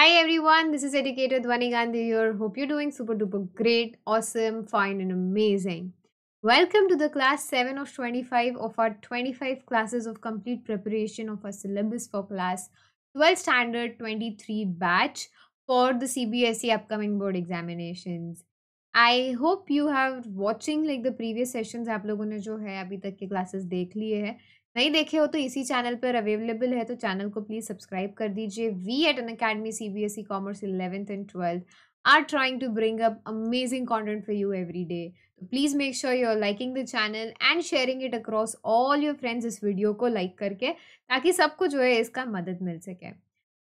Hi everyone, this is educator Dwani Gandhi here. Hope you're doing super duper great, awesome, fine and amazing. Welcome to the class 7 of 25 of our 25 classes of complete preparation of our syllabus for class 12 standard 23 batch for the CBSE upcoming board examinations. I hope you have watching like the previous sessions, आप लोगों ने जो है अभी तक के classes देख लिए हैं नहीं देखे हो तो इसी चैनल पर अवेलेबल है तो चैनल को प्लीज सब्सक्राइब कर दीजिए we at Unacademy C B S E commerce eleventh and twelfth are trying to bring up amazing content for you every day please make sure you liking the channel and sharing it across all your friends इस video को like करके ताकि सबको जो है इसका मदद मिल सके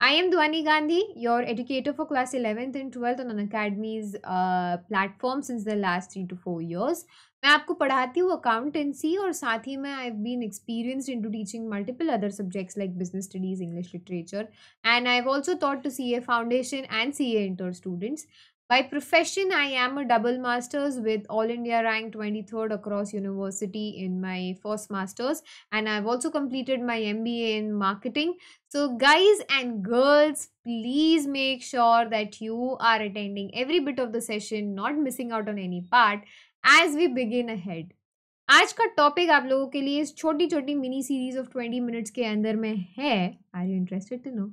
I am Dwani Gandhi, your educator for class 11th and 12th on an academy's uh, platform since the last three to four years. मैं आपको पढ़ाती हूँ अकाउंटेंसी और साथ ही मैं I've been experienced in to teaching multiple other subjects like business studies English literature and I have thought to C A foundation and C A inter students By profession, I am a double masters with All India rank 23rd across university in my first masters and I've also completed my MBA in marketing. So guys and girls, please make sure that you are attending every bit of the session, not missing out on any part as we begin ahead. आज का topic आप लोगों के लिए इस छोटी छोटी mini series of twenty minutes के अंदर में है are you interested to know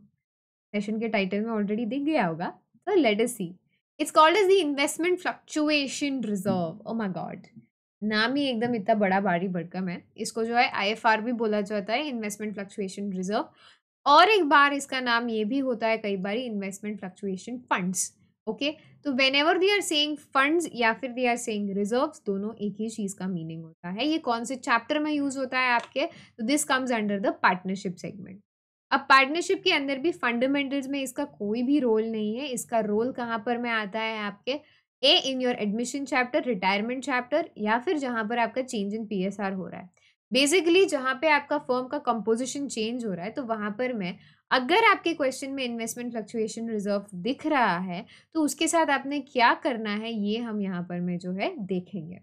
session के टाइटल में ऑलरेडी दिख गया होगा तो let us see it's called as the investment fluctuation reserve oh my God नाम ही एकदम इतना बड़ा भारी भड़कम है इसको जो है आईएफआर भी बोला जाता है इन्वेस्टमेंट फ्लक्चुएशन रिजर्व और एक बार इसका नाम ये भी होता है कई बार इन्वेस्टमेंट फ्लक्चुएशन फंड्स ओके तो whenever they are saying funds या फिर दे आर सेइंग रिजर्व्स दोनों एक ही चीज़ का मीनिंग होता है ये कौन से चैप्टर में यूज होता है आपके तो this comes under the partnership segment अब पार्टनरशिप के अंदर भी फंडामेंटल्स में इसका कोई भी रोल नहीं है इसका रोल कहाँ पर में आता है आपके uh in your admission chapter retirement chapter या फिर जहाँ पर आपका चेंज इन पी हो रहा है बेसिकली जहाँ पे आपका फर्म का कंपोजिशन चेंज हो रहा है तो वहाँ पर मैं अगर आपके क्वेश्चन में इन्वेस्टमेंट फ्लक्चुएशन रिजर्व दिख रहा है तो उसके साथ आपने क्या करना है ये हम यहाँ पर मैं जो है देखेंगे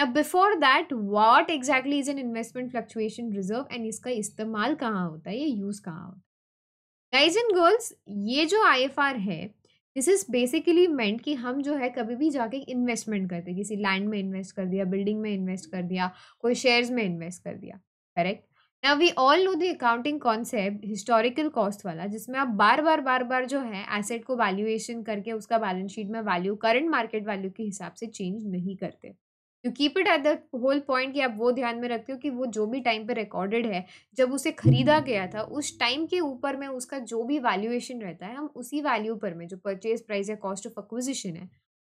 अब before that what exactly is an investment fluctuation reserve and इसका इस्तेमाल कहाँ होता है ये यूज़ कहाँ होता है गाइज एंड गर्ल्स ये जो आई है दिस इज़ बेसिकली मेंट कि हम जो है कभी भी जाके इन्वेस्टमेंट करते किसी लैंड में इन्वेस्ट कर दिया बिल्डिंग में इन्वेस्ट कर दिया कोई शेयर्स में इन्वेस्ट कर दिया करेक्ट ना we all know the accounting concept historical cost वाला जिसमें आप बार बार बार बार जो है एसेट को वैल्यूएशन करके उसका बैलेंस शीट में वैल्यू करंट मार्केट वैल्यू के हिसाब से चेंज नहीं करते you keep it at the whole point कि आप वो ध्यान में रखते हो कि वो जो भी टाइम पे रिकॉर्डेड है जब उसे खरीदा गया था उस टाइम के ऊपर में उसका जो भी वैल्यूएशन रहता है हम उसी वैल्यू पर में जो परचेज प्राइस या कॉस्ट ऑफ एक्विजिशन है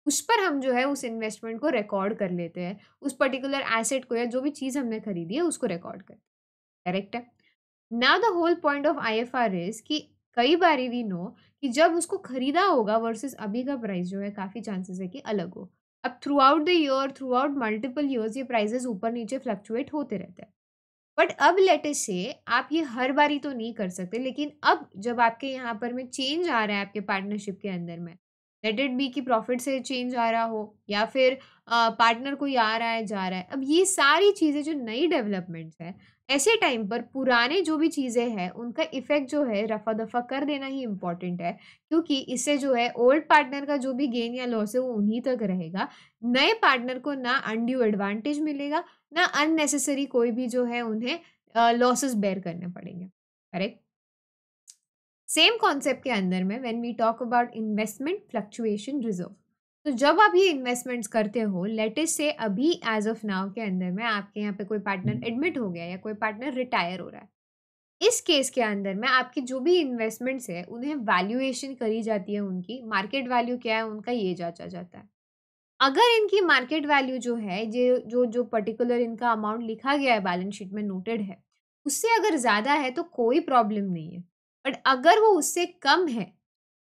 उस पर हम जो है उस इन्वेस्टमेंट को रिकॉर्ड कर लेते हैं उस पर्टिकुलर एसेट को या जो भी चीज़ हमने खरीदी है उसको रिकॉर्ड करते हैं करेक्ट है ना the whole point of I F R is कि कई बार वी नो कि जब उसको खरीदा होगा वर्सेस अभी का प्राइस जो है काफ़ी चांसेस है कि अलग हो अब throughout the year throughout multiple years ये प्राइजेस ऊपर नीचे फ्लक्चुएट होते रहते हैं बट अब लेटेस्ट से आप ये हर बारी तो नहीं कर सकते लेकिन अब जब आपके यहाँ पर में चेंज आ रहा है आपके पार्टनरशिप के अंदर में लेट इट बी कि प्रॉफिट से चेंज आ रहा हो या फिर पार्टनर कोई आ रहा है जा रहा है अब ये सारी चीज़ें जो नई डेवलपमेंट्स है ऐसे टाइम पर पुराने जो भी चीज़ें हैं उनका इफ़ेक्ट जो है रफा दफा कर देना ही इम्पॉर्टेंट है क्योंकि इससे जो है ओल्ड पार्टनर का जो भी गेन या लॉस है वो उन्हीं तक रहेगा नए पार्टनर को ना अनड्यू एडवांटेज मिलेगा ना अननेसेसरी कोई भी जो है उन्हें लॉसेस बेयर करने पड़ेंगे करेक्ट सेम कॉन्सेप्ट के अंदर में when we talk about investment fluctuation reserve तो जब आप ये इन्वेस्टमेंट्स करते हो लेटेस्ट से अभी एज ऑफ नाउ के अंदर में आपके यहाँ पे कोई पार्टनर हम्म। एडमिट हो गया या कोई पार्टनर रिटायर हो रहा है इस केस के अंदर में आपकी जो भी इन्वेस्टमेंट्स है उन्हें वैल्यूएशन करी जाती है उनकी मार्केट वैल्यू क्या है उनका ये जांचा जाता है अगर इनकी मार्केट वैल्यू जो है ये जो जो पर्टिकुलर इनका अमाउंट लिखा गया है बैलेंस शीट में नोटेड है उससे अगर ज़्यादा है तो कोई प्रॉब्लम नहीं है बट अगर वो उससे कम है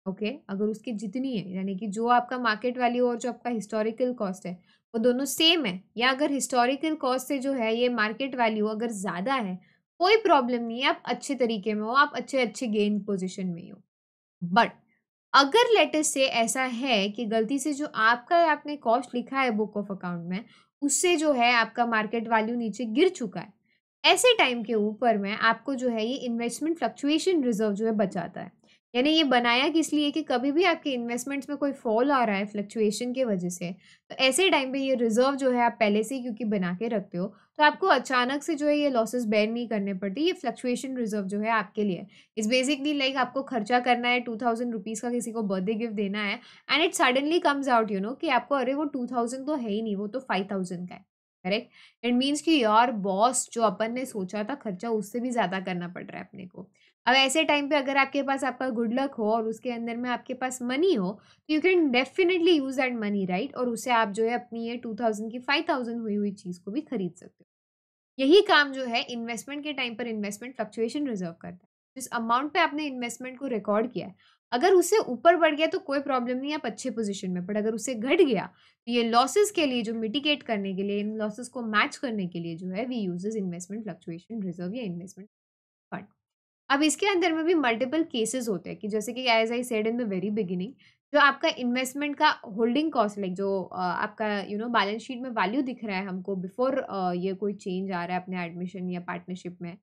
ओके okay? अगर उसकी जितनी है यानी कि जो आपका मार्केट वैल्यू और जो आपका हिस्टोरिकल कॉस्ट है वो दोनों सेम है या अगर हिस्टोरिकल कॉस्ट से जो है ये मार्केट वैल्यू अगर ज़्यादा है कोई प्रॉब्लम नहीं है आप अच्छे तरीके में हो आप अच्छे अच्छे गेन पोजिशन में हो बट अगर लेटर से ऐसा है कि गलती से जो आपका आपने कॉस्ट लिखा है बुक ऑफ अकाउंट में उससे जो है आपका मार्केट वैल्यू नीचे गिर चुका है ऐसे टाइम के ऊपर में आपको जो है ये इन्वेस्टमेंट फ्लक्चुएशन रिजर्व जो है बचाता है यानी ये बनाया किस लिए कि कभी भी आपके इन्वेस्टमेंट्स में कोई फॉल आ रहा है फ्लक्चुएशन की वजह से तो ऐसे टाइम पे ये रिजर्व जो है आप पहले से क्योंकि बना के रखते हो तो आपको अचानक से जो है ये लॉसेस बेयर नहीं करने पड़ते ये फ्लक्चुएशन रिजर्व जो है आपके लिए इस बेसिकली लाइक आपको खर्चा करना है टू थाउजेंड रुपीज़ का किसी को बर्थडे गिफ्ट देना है and it suddenly comes out you know कि आपको अरे वो टू थाउजेंड तो है ही नहीं वो तो फाइव थाउजेंड का है करेक्ट इट मीन्स कि यार बॉस जो अपन ने सोचा था खर्चा उससे भी ज़्यादा करना पड़ रहा है अपने को अब ऐसे टाइम पे अगर आपके पास आपका गुड लक हो और उसके अंदर में आपके पास मनी हो तो you can definitely use that money right और उसे आप जो है अपनी ये टू थाउजेंड की फाइव थाउजेंड हुई हुई चीज़ को भी खरीद सकते हो यही काम जो है इन्वेस्टमेंट के टाइम पर इन्वेस्टमेंट फ्लक्चुएशन रिजर्व करता है जिस अमाउंट पे आपने इन्वेस्टमेंट को रिकॉर्ड किया है अगर उसे ऊपर बढ़ गया तो कोई प्रॉब्लम नहीं आप अच्छे पोजिशन में बट अगर उसे घट गया तो ये लॉसेज के लिए जो मिटिकेट करने के लिए इन लॉसेज को मैच करने के लिए जो है we uses investment fluctuation reserve या इन्वेस्टमेंट फंड अब इसके अंदर में भी मल्टीपल केसेस होते हैं कि जैसे कि as I said in the very beginning जो आपका इन्वेस्टमेंट का होल्डिंग कॉस्ट लाइक जो आपका यू नो बैलेंस शीट में वैल्यू दिख रहा है हमको बिफोर ये कोई चेंज आ रहा है अपने एडमिशन या पार्टनरशिप में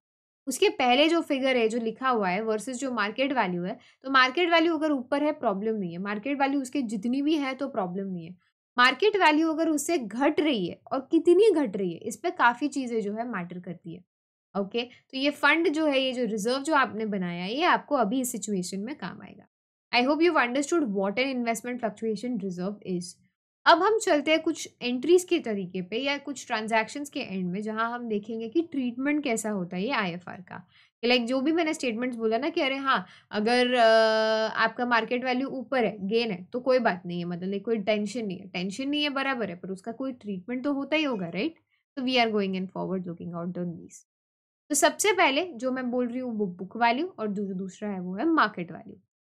उसके पहले जो फिगर है जो लिखा हुआ है वर्सेस जो मार्केट वैल्यू है तो मार्केट वैल्यू अगर ऊपर है प्रॉब्लम नहीं है मार्केट वैल्यू उसके जितनी भी है तो प्रॉब्लम नहीं है मार्केट वैल्यू अगर उससे घट रही है और कितनी घट रही है इस पर काफ़ी चीज़ें जो है मैटर करती है ओके okay? तो ये फंड जो है ये जो रिजर्व जो आपने बनाया ये आपको अभी इस सिचुएशन में काम आएगा I hope you understood what an investment fluctuation reserve is अब हम चलते हैं कुछ एंट्रीज के तरीके पे या कुछ ट्रांजैक्शंस के एंड में जहां हम देखेंगे कि ट्रीटमेंट कैसा होता है ये आईएफआर का लाइक जो भी मैंने स्टेटमेंट्स बोला ना कि अरे हाँ अगर आपका मार्केट वैल्यू ऊपर है गेन है तो कोई बात नहीं है मतलब कोई टेंशन नहीं है टेंशन नहीं है बराबर है पर उसका कोई ट्रीटमेंट तो होता ही होगा राइट तो we are going and forward looking out on these तो सबसे पहले जो मैं बोल रही हूँ वो बुक वैल्यू और जो दूसरा है वो है मार्केट वैल्यू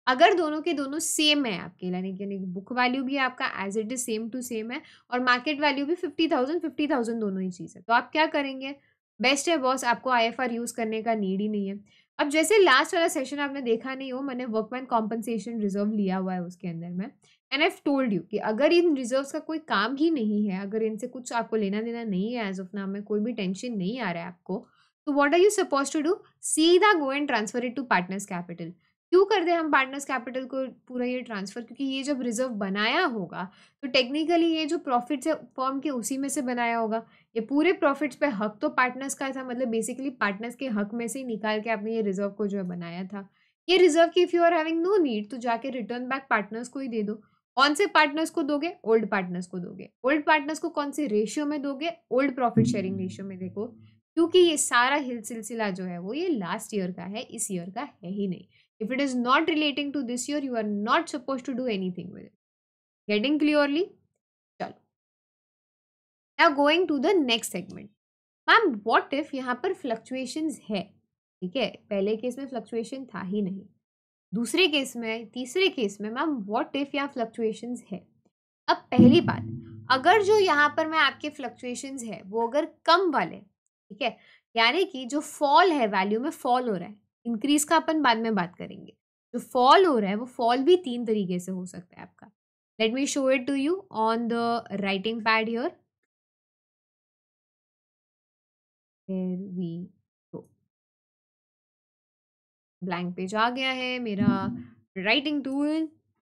अगर दोनों के दोनों सेम है आपके यानी यानी बुक वैल्यू भी आपका as it is same to same है और मार्केट वैल्यू भी फिफ्टी थाउजेंड फिफ्टी थाउजेंड दोनों ही चीज़ है तो आप क्या करेंगे बेस्ट है बॉस आपको आई एफ आर यूज़ करने का नीड ही नहीं है अब जैसे लास्ट वाला सेशन आपने देखा नहीं हो मैंने वर्कमैन कॉम्पनसेशन रिजर्व लिया हुआ है उसके अंदर में एंड आई टोल्ड यू कि अगर इन रिजर्व का कोई काम ही नहीं है अगर इनसे कुछ आपको लेना देना नहीं है एज ऑफ नाम में कोई भी टेंशन नहीं आ रहा है आपको तो what are you suppose to do सीधा go and transfer it to partners capital क्यों कर दे हम पार्टनर्स कैपिटल को पूरा ये ट्रांसफ़र क्योंकि ये जब रिजर्व बनाया होगा तो टेक्निकली ये जो प्रॉफिट्स है फॉर्म के उसी में से बनाया होगा ये पूरे प्रॉफिट्स पे हक तो पार्टनर्स का था मतलब बेसिकली पार्टनर्स के हक में से ही निकाल के आपने ये रिजर्व को जो है बनाया था ये रिजर्व की if you are having no need तो जाके रिटर्न बैक पार्टनर्स को ही दे दो कौन से पार्टनर्स को दोगे ओल्ड पार्टनर्स को दोगे ओल्ड पार्टनर्स को कौन से रेशियो में दोगे ओल्ड प्रॉफिट शेयरिंग रेशियो में देखो क्योंकि ये सारा हिल सिलसिला जो है वो ये लास्ट ईयर का है इस ईयर का है ही नहीं If it is not relating to this year, you are not supposed to do anything with it. Getting clearly? Chalo. Now going to the next segment. ma'am what if yahan par fluctuations hai theek hai pehle case mein fluctuation tha hi nahi दूसरे case में तीसरे case में ma'am what if यहाँ fluctuation है अब पहली बात अगर जो यहाँ पर मैं आपके फ्लक्चुएशन है वो अगर कम वाले ठीक है यानी कि जो फॉल है वैल्यू में फॉल हो रहा है इंक्रीज का अपन बाद में बात करेंगे जो फॉल हो रहा है वो फॉल भी तीन तरीके से हो सकता है आपका let me show it to you on the writing pad here we blank page आ गया है मेरा writing tool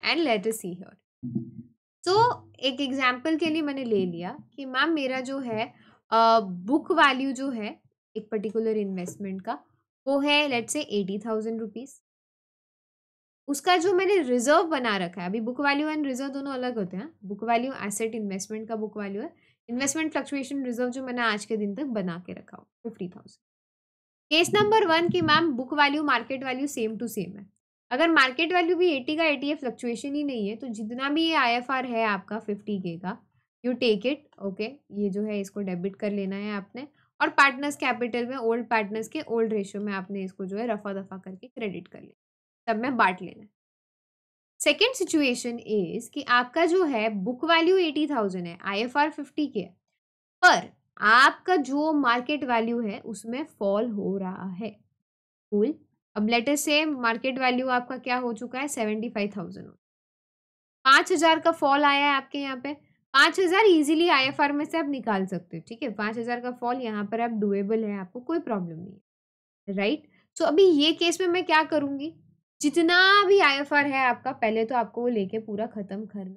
and later see here so एक एग्जाम्पल के लिए मैंने ले लिया कि मैम मेरा जो है बुक uh, वैल्यू जो है एक पर्टिकुलर इन्वेस्टमेंट का वो है लेट से एटी थाउजेंड रुपीज़ उसका जो मैंने रिजर्व बना रखा है अभी बुक वैल्यू एंड रिजर्व दोनों अलग होते हैं बुक वैल्यू एसेट इन्वेस्टमेंट का बुक वैल्यू है इन्वेस्टमेंट फ्लक्चुएशन रिजर्व जो मैंने आज के दिन तक बना के रखा हो fifty thousand case number one की ma'am book value market value same to same है अगर मार्केट वैल्यू भी एटी का एटी है फ्लक्चुएशन ही नहीं है तो जितना भी ये आई एफ आर है आपका फिफ्टी के का यू टेक इट ओके ये जो है इसको डेबिट कर लेना है आपने और पार्टनर्स कैपिटल में ओल्ड पार्टनर्स के ओल्ड रेशियो में आपने इसको जो है रफा दफा करके क्रेडिट कर लिया तब मैं बांट लेना सेकेंड सिचुएशन इज कि आपका जो है बुक वैल्यू एटी थाउजेंड है आई एफ आर फिफ्टी के पर आपका जो मार्केट वैल्यू है उसमें फॉल हो रहा है कूल अब लेटर से मार्केट वैल्यू आपका क्या हो चुका है सेवेंटी फाइव थाउजेंड पाँच हजार का फॉल आया है आपके यहाँ पे पाँच हज़ार ईजिली आई एफ आर में से आप निकाल सकते हो ठीक है पाँच हज़ार का फॉल यहाँ पर आप डुएबल है आपको कोई प्रॉब्लम नहीं है राइट सो अभी ये केस में मैं क्या करूँगी जितना भी आई एफ आर है आपका पहले तो आपको वो लेके पूरा ख़त्म करना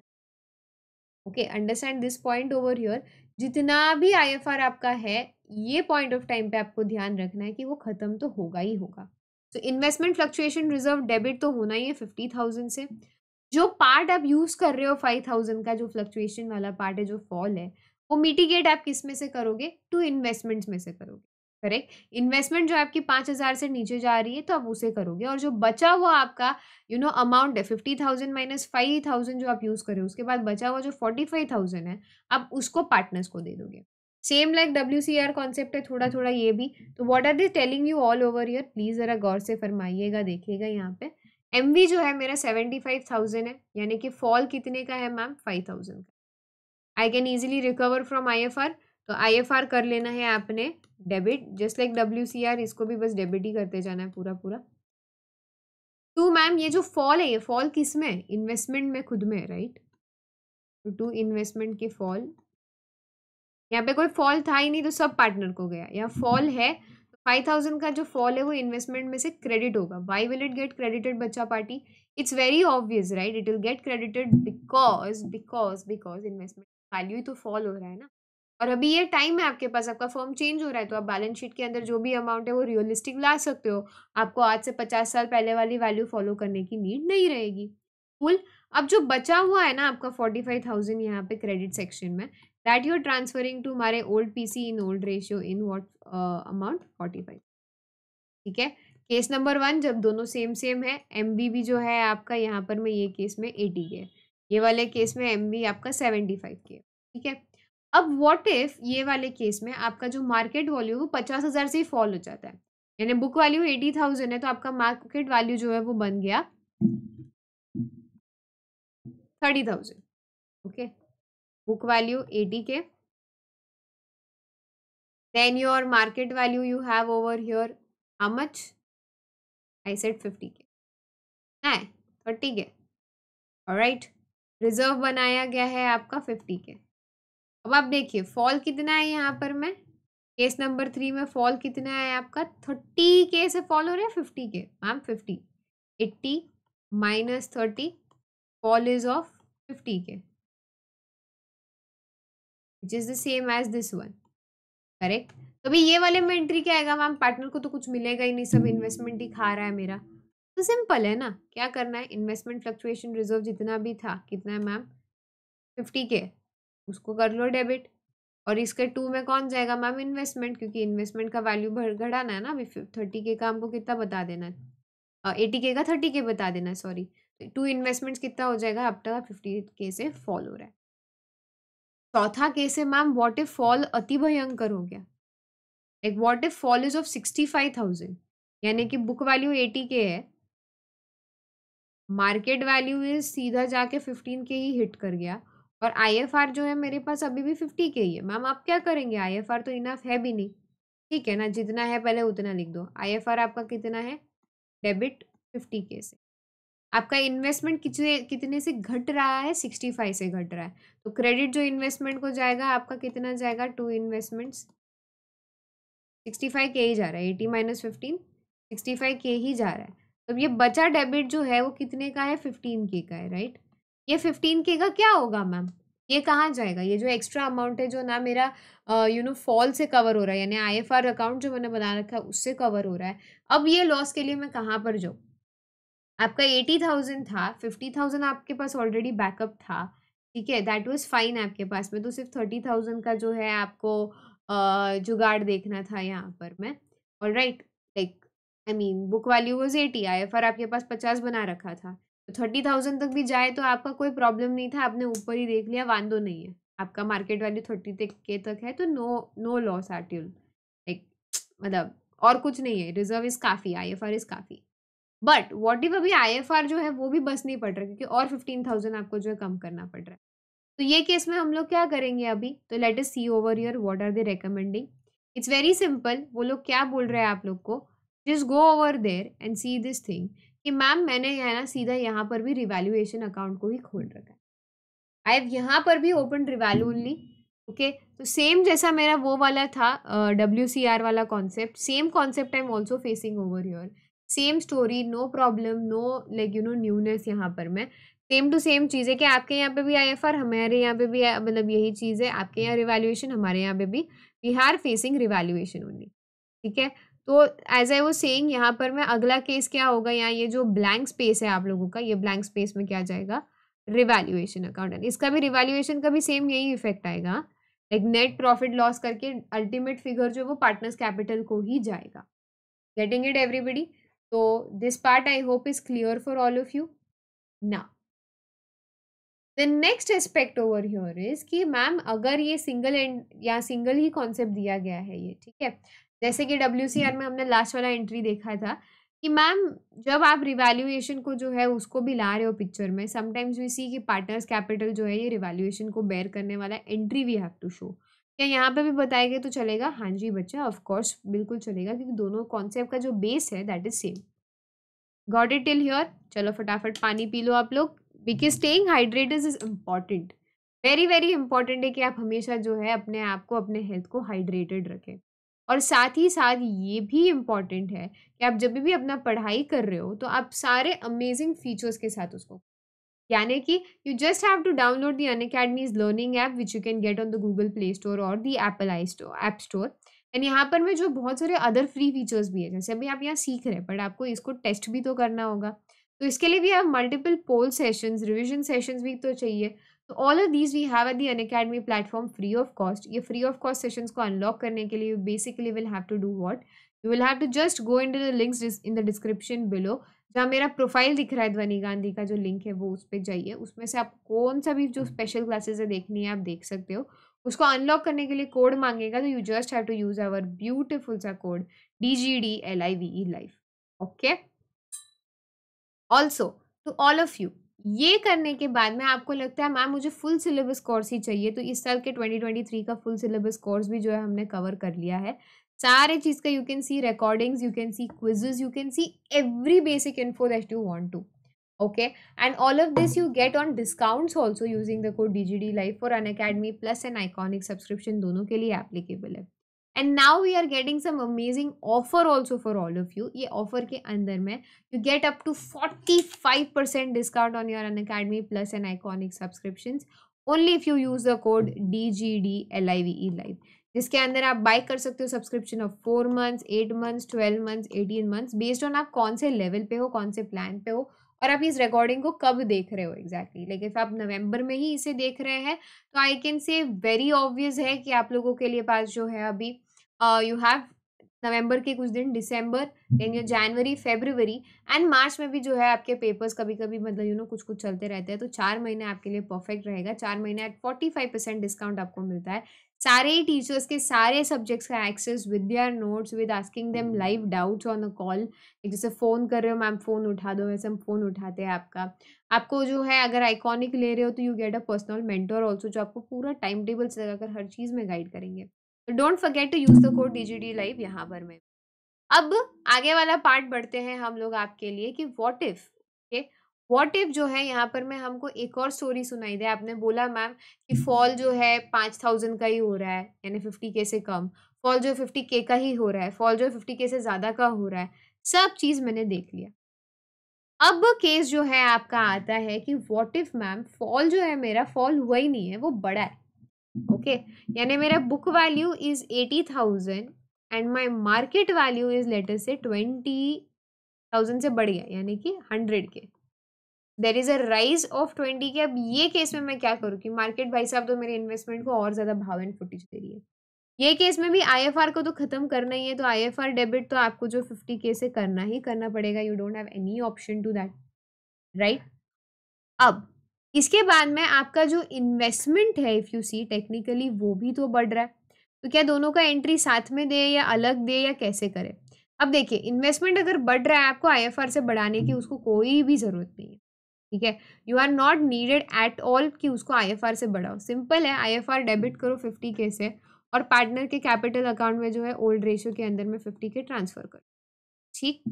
okay understand this point over your जितना भी आई एफ आर आपका है ये पॉइंट ऑफ टाइम पे आपको ध्यान रखना है कि वो ख़त्म तो होगा ही होगा तो इन्वेस्टमेंट फ्लक्चुएशन रिजर्व डेबिट तो होना ही है फिफ्टी थाउजेंड से जो पार्ट आप यूज़ कर रहे हो फाइव थाउजेंड का जो फ्लक्चुएशन वाला पार्ट है जो फॉल है वो मिटिगेट आप किस में से करोगे टू इन्वेस्टमेंट्स में से करोगे करेक्ट इन्वेस्टमेंट जो आपकी पाँच हज़ार से नीचे जा रही है तो आप उसे करोगे और जो बचा हुआ आपका यू नो अमाउंट है fifty thousand minus five thousand जो आप यूज़ करें उसके बाद बचा हुआ जो फोर्टी फाइव थाउजेंड है आप उसको पार्टनर्स को दे दोगे same like W C R concept है थोड़ा थोड़ा ये भी तो what are they telling you all over year please ज़रा गौर से फरमाइएगा देखिएगा यहाँ पर एम जो है मेरा सेवेंटी फाइव थाउजेंड है यानी कि फॉल कितने का है मैम फाइव थाउजेंड का I can easily recover from I F R तो आई एफ आर कर लेना है आपने debit just like W C R इसको भी बस डेबिट ही करते जाना है पूरा पूरा टू मैम ये जो फॉल है ये फॉल किस में इन्वेस्टमेंट में खुद में राइट टू इन्वेस्टमेंट की फॉल यहाँ पे कोई फॉल था ही नहीं तो सब पार्टनर को गया यहाँ फॉल है फाइव थाउजेंड का जो फॉल है वो इन्वेस्टमेंट में से क्रेडिट होगा why will it get credited बच्चा party it's very obvious right it will get credited because because because investment value ही तो फॉल हो रहा है ना और अभी ये टाइम है आपके पास आपका फॉर्म चेंज हो रहा है तो आप बैलेंस शीट के अंदर जो भी अमाउंट है वो रियलिस्टिक ला सकते हो आपको आज से पचास साल पहले वाली वैल्यू फॉलो करने की नीड नहीं रहेगी फुल अब जो बचा हुआ है ना आपका फोर्टी फाइव थाउजेंड यहाँ पे क्रेडिट सेक्शन में that you're transferring to हमारे old PC in old ratio in what uh, amount 45 ठीक है केस नंबर वन जब दोनों सेम सेम है एम भी जो है आपका यहाँ पर मैं ये केस में एटी के ये वाले केस में एम आपका सेवेंटी फाइव के ठीक है अब व्हाट इफ ये वाले केस में आपका जो मार्केट वैल्यू वो पचास हज़ार से ही फॉल हो जाता है यानी बुक वैल्यू एटी थाउजेंड है तो आपका मार्केट वैल्यू जो है वो बन गया thirty thousand okay eighty K then your market value you have over over here much I i fifty K है 30k राइट रिजर्व बनाया गया है आपका फिफ्टी के अब आप देखिए फॉल कितना है यहाँ पर मैं केस नंबर थ्री में फॉल कितना है आपका थर्टी के से फॉल हो रहा है fifty K ma'am fifty eighty minus thirty fall is of fifty K which is the same as this one correct तो अभी ये वाले में एंट्री क्या आएगा मैम पार्टनर को तो कुछ मिलेगा ही नहीं सब इन्वेस्टमेंट ही खा रहा है मेरा तो सिंपल है ना क्या करना है इन्वेस्टमेंट फ्लक्चुएशन रिजर्व जितना भी था कितना है मैम फिफ्टी के उसको कर लो डेबिट और इसके टू में कौन जाएगा मैम इन्वेस्टमेंट क्योंकि इन्वेस्टमेंट का वैल्यू घटाना है ना अभी थर्टी के का हमको कितना बता देना है एटी के का थर्टी के बता देना है सॉरी टू इन्वेस्टमेंट्स कितना हो जाएगा अब तक फिफ्टी के से फॉल हो रहा है चौथा केस है मैम वॉट इफ फॉल अति भयंकर हो गया एक what if fall is of sixty five thousand यानी कि बुक वैल्यू एटी के है मार्केट वैल्यू इज सीधा जाके फिफ्टीन के ही हिट कर गया और आईएफआर जो है मेरे पास अभी भी फिफ्टी के ही है मैम आप क्या करेंगे आईएफआर तो इनफ है भी नहीं ठीक है ना जितना है पहले उतना लिख दो आईएफआर आपका कितना है डेबिट फिफ्टी के से आपका इन्वेस्टमेंट कितने कितने से घट रहा है सिक्सटी फाइव से घट रहा है तो क्रेडिट जो इन्वेस्टमेंट को जाएगा आपका कितना जाएगा to investments sixty five K ही जा रहा है eighty minus fifteen sixty five K ही जा रहा है तो ये बचा डेबिट जो है वो कितने का है फिफ्टीन के का है राइट ये फिफ्टीन के का क्या होगा मैम ये कहाँ जाएगा ये जो एक्स्ट्रा अमाउंट है जो ना मेरा यू नो फॉल से कवर हो रहा है यानी आई अकाउंट जो मैंने बना रखा है उससे कवर हो रहा है अब ये लॉस के लिए मैं कहाँ पर जाऊँ आपका एटी थाउजेंड था फिफ्टी थाउजेंड आपके पास ऑलरेडी बैकअप था ठीक है दैट वाज फाइन आपके पास में तो सिर्फ थर्टी थाउजेंड का जो है आपको जुगाड़ देखना था यहाँ पर मैं और right like I mean book value was eighty I F R आपके पास पचास बना रखा था तो थर्टी थाउजेंड तक भी जाए तो आपका कोई प्रॉब्लम नहीं था आपने ऊपर ही देख लिया वांदो नहीं है आपका मार्केट वैल्यू थर्टी तक के तक है तो नो नो लॉस आर ट्यूल लाइक मतलब और कुछ नहीं है रिजर्व इज़ काफ़ी आई एफ आर इज़ काफ़ी बट वॉट इफ अभी आई जो है वो भी बस नहीं पड़ रहा क्योंकि और फिफ्टीन थाउजेंड आपको जो है कम करना पड़ रहा है तो ये केस में हम लोग क्या करेंगे अभी तो let's see over your what are they recommending it's very simple वो लोग क्या बोल रहे हैं आप लोग को just go over there and see this thing कि मैम मैंने यह ना सीधा यहाँ पर भी रिवेल्यूएशन अकाउंट को ही खोल रखा है आई हैव यहाँ पर भी ओपन रिवैल्यू ओनली ओके तो सेम जैसा मेरा वो वाला था डब्ल्यू uh, सी आर वाला concept same concept I am also facing over your same story no problem no like you know newness यहाँ पर मैं सेम टू सेम चीज़ है कि आपके यहाँ पे भी आई एफ आर हमारे यहाँ पे भी मतलब यही चीज़ है आपके यहाँ रिवैल्यूएशन हमारे यहाँ पे भी we are facing revaluation only ठीक है तो एज आई वो सेम यहाँ पर मैं अगला केस क्या होगा यहाँ ये जो ब्लैंक स्पेस है आप लोगों का ये ब्लैंक स्पेस में क्या जाएगा रिवैल्यूएशन अकाउंट इसका भी रिवैल्यूएशन का भी सेम यही इफेक्ट आएगा लाइक नेट प्रॉफिट लॉस करके अल्टीमेट फिगर जो है वो पार्टनर्स कैपिटल को ही जाएगा गेटिंग इट एवरीबडी तो this part I hope is clear for all of you ना the next aspect over your is कि मैम अगर ये सिंगल एंड या सिंगल ही कॉन्सेप्ट दिया गया है ये ठीक है जैसे कि डब्ल्यू में हमने लास्ट वाला एंट्री देखा था कि मैम जब आप रिवैल्यूएशन को जो है उसको भी ला रहे हो पिक्चर में समटाइम्स वी सी कि पार्टनर्स कैपिटल जो है ये रिवैल्यूएशन को बेयर करने वाला entry we have to show या यहाँ पे भी बताएंगे तो चलेगा हाँ जी बच्चा ऑफ कोर्स बिल्कुल चलेगा क्योंकि दोनों कॉन्सेप्ट का जो बेस है that is same got it till here चलो फटाफट पानी पी लो आप लोग because staying hydrate is important very very important है कि आप हमेशा जो है अपने आप को अपने हेल्थ को हाइड्रेटेड रखें और साथ ही साथ ये भी इम्पॉर्टेंट है कि आप जब भी अपना पढ़ाई कर रहे हो तो आप सारे अमेजिंग फीचर्स के साथ उसको यानी कि you just have to download the Unacademy's learning app which you can get on the Google Play Store और the Apple I store app store and यहाँ पर मैं जो बहुत सारे अदर फ्री फीचर्स भी हैं जैसे अभी आप यहाँ सीख रहे हैं बट आपको इसको टेस्ट भी तो करना होगा तो इसके लिए भी आप multiple poll sessions revision sessions भी तो चाहिए तो all of these we have at the Unacademy platform free of cost ये फ्री ऑफ कॉस्ट सेशंस को अनलॉक करने के लिए basically will have to do what you will have to just go in the links in the description below जहाँ मेरा profile दिख रहा है ध्वनि गांधी का जो लिंक है वो उस पर जाइए उसमें से आप कौन सा भी जो स्पेशल हम्म। क्लासेस है देखनी है आप देख सकते हो उसको अनलॉक करने के लिए कोड मांगेगा तो you just have to use our beautiful सा code D G D L I V E life okay also to all of you ये करने के बाद में आपको लगता है मैम मुझे फुल सिलेबस कोर्स ही चाहिए तो इस साल के 2023 का फुल सिलेबस कोर्स भी जो है हमने कवर कर लिया है सारे चीज़ का you can see recordings you can see quizzes you can see every basic info that you want to okay and all and this you get on discounts on using the code D G D life for Unacademy plus an iconic subscription दोनों के लिए applicable है and now we are getting some amazing offer also for all of you ये offer के अंदर में you get up to forty five percent discount on your Unacademy plus an iconic subscription only if you use the code D G D L I V E life जिसके अंदर आप buy कर सकते हो subscription of four months eight months twelve months eighteen months based on आप कौन से level पे हो कौन से प्लान पे हो और आप इस रिकॉर्डिंग को कब देख रहे हो एग्जैक्टली लेकिन इफ आप नवंबर में ही इसे देख रहे हैं तो I can say very obvious है कि आप लोगों के लिए पास जो है अभी यू हैव नवंबर के कुछ दिन दिसंबर then January February and March में भी जो है आपके पेपर्स कभी कभी मतलब यू नो कुछ कुछ चलते रहते हैं तो चार महीने आपके लिए परफेक्ट रहेगा चार महीने at forty five percent discount आपको मिलता है सारे ही टीचर्स के सारे सब्जेक्ट्स का access with their notes with asking them live doubts on a call जैसे फ़ोन कर रहे हो मैम फ़ोन उठा दो वैसे हम फ़ोन उठाते हैं आपका आपको जो है अगर आइकॉनिक ले रहे हो तो you get a personal mentor also जो आपको पूरा टाइम टेबल से लगाकर हर चीज़ में गाइड करेंगे तो don't forget to use the code D G D live यहाँ पर मैं अब आगे वाला पार्ट बढ़ते हैं हम लोग आपके लिए कि what if okay what if जो है यहाँ पर मैं हमको एक और स्टोरी सुनाई दे आपने बोला मैम कि फॉल हम्म। जो है पाँच थाउजेंड का ही हो रहा है यानी फिफ्टी के से कम फॉल जो फिफ्टी के का ही हो रहा है फॉल जो फिफ्टी के से ज़्यादा का हो रहा है सब चीज़ मैंने देख लिया अब केस जो है आपका आता है कि वॉट इफ मैम फॉल जो है मेरा फॉल हुआ ही नहीं है वो बड़ा है ओके okay? यानी मेरा book value is eighty thousand and my market value is later से ट्वेंटी थाउजेंड से बढ़ गया यानी कि hundred K there is a rise of twenty K अब ये केस में मैं क्या करूँ कि मार्केट भाई साहब तो मेरे इन्वेस्टमेंट को और ज़्यादा भाव एंड फुटेज दे रही है ये केस में भी आईएफआर को तो ख़त्म करना ही है तो आईएफआर डेबिट तो आपको जो फिफ्टी के से करना ही करना पड़ेगा you don't have any option to that right अब इसके बाद में आपका जो इन्वेस्टमेंट है इफ़ यू सी टेक्निकली वो भी तो बढ़ रहा है तो क्या दोनों का एंट्री साथ में दे या अलग दे या कैसे करे अब देखिए इन्वेस्टमेंट अगर बढ़ रहा है आपको आर से बढ़ाने की उसको कोई भी ज़रूरत नहीं है ठीक है you are not needed at all कि उसको आईएफआर से बढ़ाओ सिंपल है आईएफआर डेबिट करो फिफ्टी के से और पार्टनर के कैपिटल अकाउंट में जो है ओल्ड रेशियो के अंदर में फिफ्टी के ट्रांसफर करो ठीक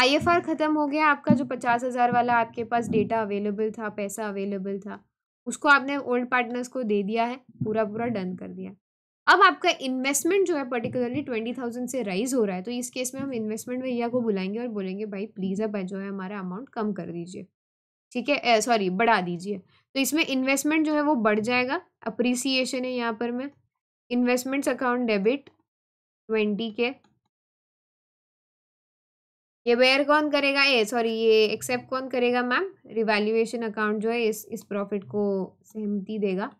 आईएफआर ख़त्म हो गया आपका जो पचास हज़ार वाला आपके पास डेटा अवेलेबल था पैसा अवेलेबल था उसको आपने ओल्ड पार्टनर्स को दे दिया है पूरा पूरा डन कर दिया अब आपका इन्वेस्टमेंट जो है पर्टिकुलरली ट्वेंटी थाउजेंड से राइज हो रहा है तो इस केस में हम इन्वेस्टमेंट भैया को बुलाएंगे और बोलेंगे भाई प्लीज़ अब जो है हमारा अमाउंट कम कर दीजिए ठीक है सॉरी बढ़ा दीजिए तो इसमें इन्वेस्टमेंट जो है वो बढ़ जाएगा अप्रिसिएशन है यहाँ पर मैं इन्वेस्टमेंट्स अकाउंट डेबिट ट्वेंटी के ये वेयर कौन करेगा ए सॉरी ये एक्सेप्ट कौन करेगा मैम रिवैल्यूएशन अकाउंट जो है इस इस प्रॉफिट को सहमति देगा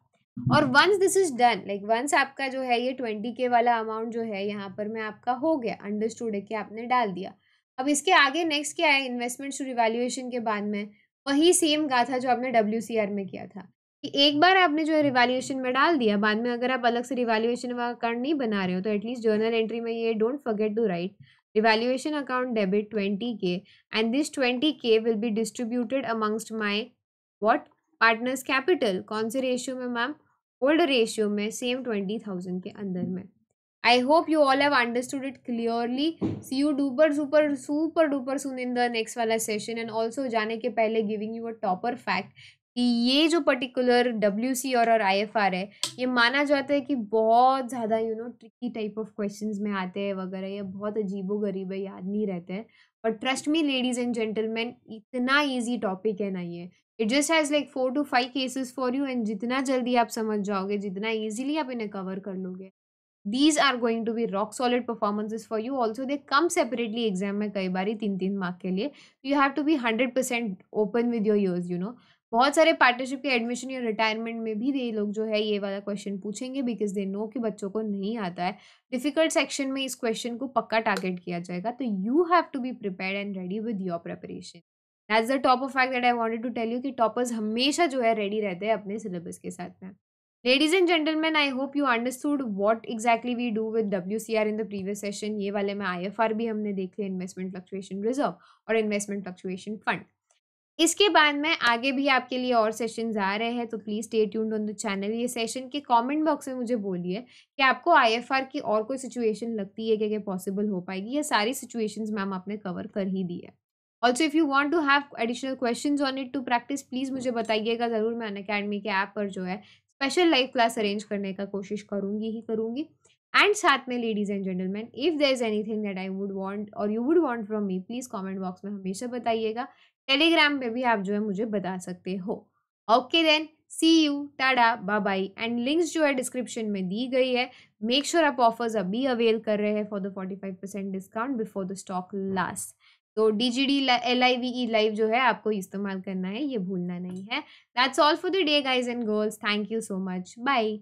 और once this is done like once आपका जो है ये ट्वेंटी के वाला अमाउंट जो है यहाँ पर मैं आपका हो गया अंडरस्टूड है कि आपने डाल दिया अब इसके आगे नेक्स्ट क्या है इन्वेस्टमेंट्स रिवैल्यूएशन के बाद में वही सेम गाथा जो आपने डब्ल्यू में किया था कि एक बार आपने जो है रिवैल्यूएशन में डाल दिया बाद में अगर आप अलग से रिवैल्यूएशन अकाउंट नहीं बना रहे हो तो एटलीस्ट जर्नल एंट्री में ये don't forget to write revaluation account debit twenty K and this twenty K will be distributed amongst my what partners capital कौन से रेशियो में मैम ओल्ड रेशियो में सेम ट्वेंटी थाउजेंड के अंदर में I hope you all have understood it clearly. See you duper super super duper soon in the next वाला session and also जाने के पहले giving you a topper fact कि ये जो पर्टिकुलर डब्ल्यू सी और और आई एफ आर है ये माना जाता है कि बहुत ज़्यादा you know tricky type of question में आते हैं वगैरह या बहुत अजीबो गरीब है याद नहीं रहते हैं but trust me ladies and gentleman इतना ईजी टॉपिक है ना ये it just has like four to five cases for you and जितना जल्दी आप समझ जाओगे जितना ईजिली आप इन्हें कवर कर लोगे these are going to be rock solid performances for you also they come separately exam में कई बार तीन तीन मार्क के लिए you have to be 100% open with your years you know बहुत सारे पार्टनरशिप के एडमिशन या रिटायरमेंट में भी ये लोग जो है ये वाला क्वेश्चन पूछेंगे बिकॉज दे नो कि बच्चों को नहीं आता है डिफिकल्ट सेक्शन में इस क्वेश्चन को पक्का टारगेट किया जाएगा तो you have to be prepare and ready with your preparation as the top of fact that I wanted to tell you कि टॉपर्स हमेशा जो है रेडी रहते हैं अपने सिलेबस के साथ में ladies and gentleman I hope you understood what exactly we do with W C R in the previous session ये वाले में आई एफ आर भी हमने देख लिया इन्वेस्टमेंट फ्लक्चुएशन रिजर्व और इन्वेस्टमेंट फ्लक्चुएशन फंड इसके बाद में आगे भी आपके लिए और सेशन आ रहे हैं तो please stay tuned on the channel ये सेशन के कमेंट बॉक्स में मुझे बोलिए कि आपको आईएफआर की और कोई सिचुएशन लगती है क्या क्या पॉसिबल हो पाएगी ये सारी सिचुएशंस मैम आपने कवर कर ही दी है also if you want to have additional question on it to practice please मुझे बताइएगा ज़रूर मैं अन अकेडमी के ऐप पर जो है स्पेशल लाइव क्लास अरेंज करने का कोशिश करूँगी ही करूँगी एंड साथ में ladies and gentleman if there is any thing that I would want और you would want from me please comment box में हमेशा बताइएगा टेलीग्राम पे भी आप जो है मुझे बता सकते हो okay then see you tada bye bye and links जो है डिस्क्रिप्शन में दी गई है मेक श्योर sure आप ऑफर्स अभी अवेल कर रहे हैं for the forty five percent discount before the stock last तो D G D L I V E live जो है आपको इस्तेमाल करना है ये भूलना नहीं है that's all for the day guys and girls thank you so much bye